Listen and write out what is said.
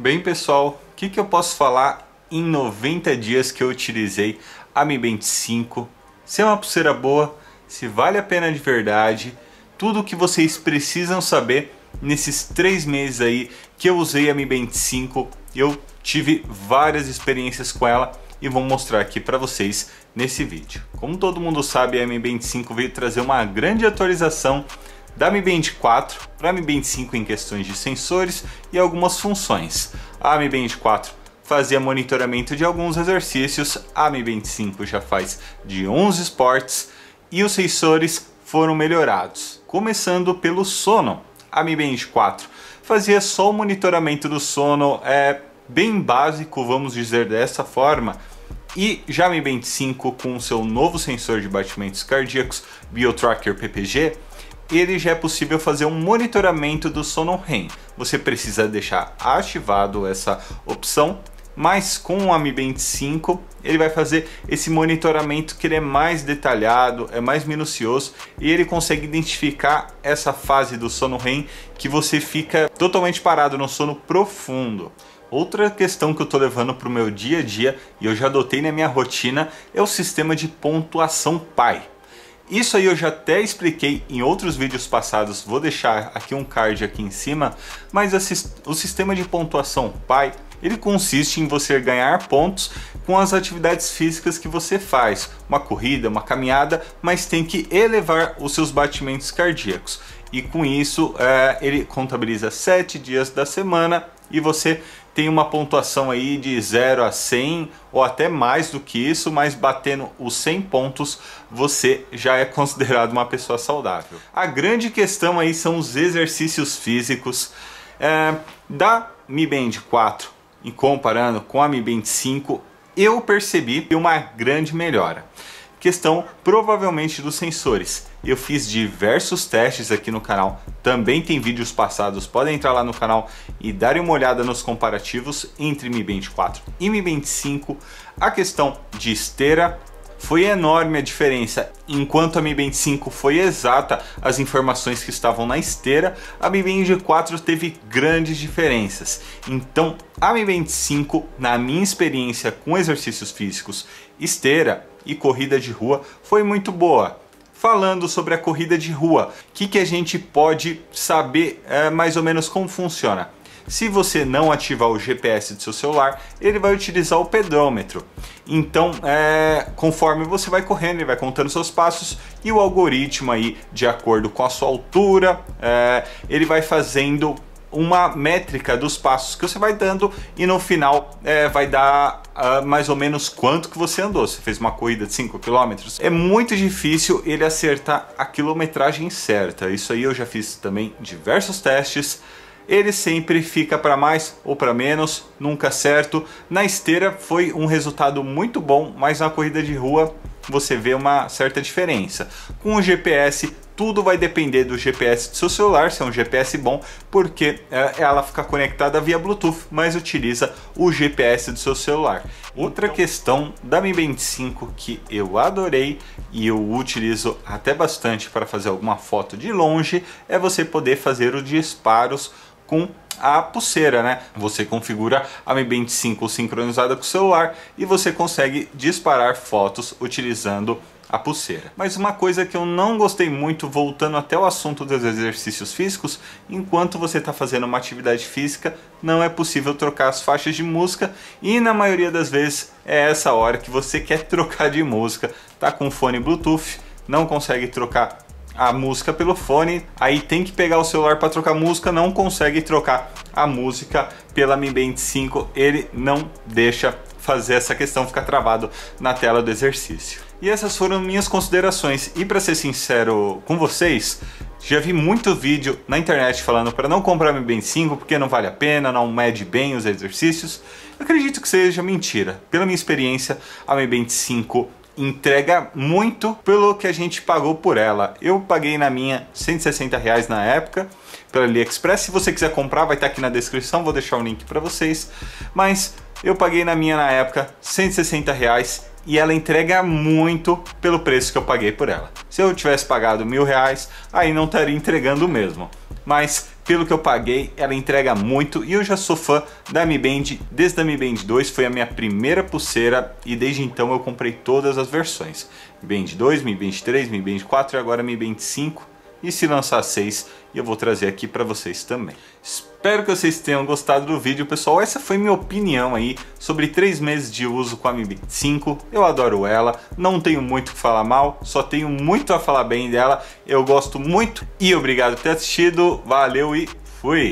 Bem, pessoal, o que, que eu posso falar em 90 dias que eu utilizei a Mi Band 5? Se é uma pulseira boa, se vale a pena de verdade, tudo o que vocês precisam saber nesses três meses aí que eu usei a Mi Band 5, eu tive várias experiências com ela e vou mostrar aqui para vocês nesse vídeo. Como todo mundo sabe, a Mi Band 5 veio trazer uma grande atualização da Mi Band 4 para a Mi Band 5 em questões de sensores e algumas funções. A Mi Band 4 fazia monitoramento de alguns exercícios, a Mi Band 5 já faz de 11 esportes e os sensores foram melhorados, começando pelo sono. A Mi Band 4 fazia só o monitoramento do sono, é bem básico, vamos dizer dessa forma, e já a Mi Band 5 com seu novo sensor de batimentos cardíacos, Biotracker PPG, ele já é possível fazer um monitoramento do sono REM. Você precisa deixar ativado essa opção, mas com o Mi Band 5 ele vai fazer esse monitoramento que ele é mais detalhado, é mais minucioso e ele consegue identificar essa fase do sono REM que você fica totalmente parado no sono profundo. Outra questão que eu estou levando para o meu dia a dia e eu já adotei na minha rotina é o sistema de pontuação PAI. Isso aí eu já até expliquei em outros vídeos passados, vou deixar aqui um card aqui em cima, mas o sistema de pontuação PAI ele consiste em você ganhar pontos com as atividades físicas que você faz, uma corrida, uma caminhada, mas tem que elevar os seus batimentos cardíacos e com isso é, ele contabiliza 7 dias da semana e você tem uma pontuação aí de 0 a 100 ou até mais do que isso, mas batendo os 100 pontos você já é considerado uma pessoa saudável. A grande questão aí são os exercícios físicos é, da Mi Band 4 e comparando com a Mi Band 5 eu percebi uma grande melhora questão provavelmente dos sensores. Eu fiz diversos testes aqui no canal, também tem vídeos passados, podem entrar lá no canal e darem uma olhada nos comparativos entre Mi Band 4 e Mi Band 5, a questão de esteira foi enorme a diferença. Enquanto a Mi Band 5 foi exata as informações que estavam na esteira, a Mi Band 4 teve grandes diferenças. Então, a Mi Band 5, na minha experiência com exercícios físicos, esteira e corrida de rua, foi muito boa falando sobre a corrida de rua. O que, que a gente pode saber é, mais ou menos como funciona? Se você não ativar o GPS do seu celular, ele vai utilizar o pedômetro. Então, é, conforme você vai correndo, ele vai contando seus passos e o algoritmo aí, de acordo com a sua altura, é, ele vai fazendo uma métrica dos passos que você vai dando e no final é, vai dar uh, mais ou menos quanto que você andou. Você fez uma corrida de 5 km. É muito difícil ele acertar a quilometragem certa. Isso aí eu já fiz também diversos testes ele sempre fica para mais ou para menos, nunca certo. Na esteira foi um resultado muito bom, mas na corrida de rua você vê uma certa diferença. Com o GPS, tudo vai depender do GPS do seu celular, se é um GPS bom, porque eh, ela fica conectada via Bluetooth, mas utiliza o GPS do seu celular. Outra então... questão da Mi Band 5 que eu adorei e eu utilizo até bastante para fazer alguma foto de longe é você poder fazer os disparos com a pulseira, né? Você configura a Mi Band 5 sincronizada com o celular e você consegue disparar fotos utilizando a pulseira. Mas uma coisa que eu não gostei muito, voltando até o assunto dos exercícios físicos, enquanto você está fazendo uma atividade física, não é possível trocar as faixas de música e na maioria das vezes é essa hora que você quer trocar de música, tá com fone Bluetooth, não consegue trocar a música pelo fone, aí tem que pegar o celular para trocar música, não consegue trocar a música pela Mi Band 5, ele não deixa fazer essa questão ficar travado na tela do exercício. E essas foram minhas considerações. E para ser sincero com vocês, já vi muito vídeo na internet falando para não comprar Mi Band 5 porque não vale a pena, não mede bem os exercícios. Eu acredito que seja mentira. Pela minha experiência, a Mi Band 5 entrega muito pelo que a gente pagou por ela. Eu paguei na minha 160 reais na época pela AliExpress. Se você quiser comprar, vai estar tá aqui na descrição, vou deixar o link para vocês. Mas eu paguei na minha na época 160 reais e ela entrega muito pelo preço que eu paguei por ela. Se eu tivesse pagado mil reais, aí não estaria entregando o mesmo. Mas pelo que eu paguei, ela entrega muito e eu já sou fã da Mi Band desde a Mi Band 2, foi a minha primeira pulseira e desde então eu comprei todas as versões. Mi Band 2, Mi Band 3, Mi Band 4 e agora Mi Band 5 e se lançar 6 eu vou trazer aqui para vocês também. Espero que vocês tenham gostado do vídeo, pessoal. Essa foi minha opinião aí sobre 3 meses de uso com a Mi Band 5. Eu adoro ela, não tenho muito o que falar mal, só tenho muito a falar bem dela. Eu gosto muito e obrigado por ter assistido. Valeu e fui!